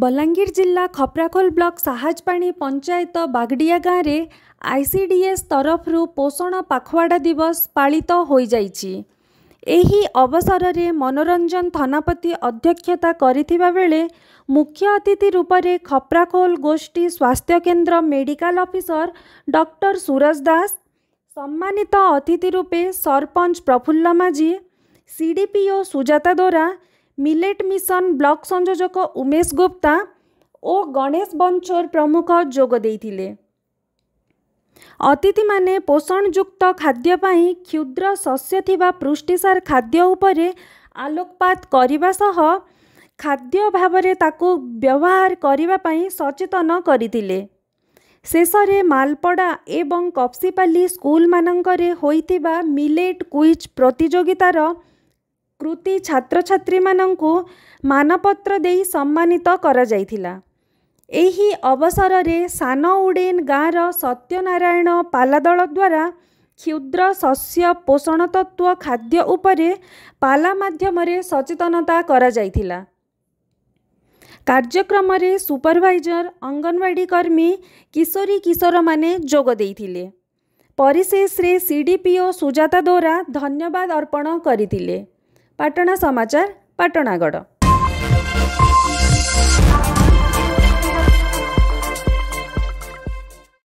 बलाङ्गीर जिल्ला खपराखोल ब्लक साहजपा पञ्चायत बागडिया आईसीडीएस तरफ रु पोषण पाख्वाडा दिवस पालित पाइन्छ अवसर मनोरञ्जन थानापति अध्यक्षता मुख्य अतिथि रूप गरिथिपले खपराखोल गोष्ठी स्वास्थ्य केन्द्र medical officer doctor Suraj Das सम्मानित अतिथि रूपे सरपंच प्रफुल्ल माझी सिडिपिओ सुजाता दोरा मिलेट मिशन ब्लक संयोजक उमेश गुप्ता ओ गणेश बंचोर प्रमुख जोगेँले अतिथि म पोषणयुक्त खाद्यप क्षुद्र श्यो पृष्टिसार खाद्य आलोकपात आलोपतर सह खाद्य भावना व्यवहार सचेतन गरिसके मालपडा ए कप्सिपा स्कुल मलेट मिलेट क्विज प्रतियोगित कृति छात्र मानपत्र छु मनपत्र अवसर अवसरले सान उडेन गाँ र सत्यनारायण पालादद्वारा क्षुद्र शस्य तत्व खाद्य उपरे पाला माध्यम सचेतनता क्यक्रम सुपरभाइजर अंगनवाड़ी कर्मी किशोरी किशोर मगदले परिशेष सिडिपिओ सुजाता दोरा धन्यवाद अर्पण गरि ପାଟଣା ସମାଚାର ପାଟଣାଗଡ଼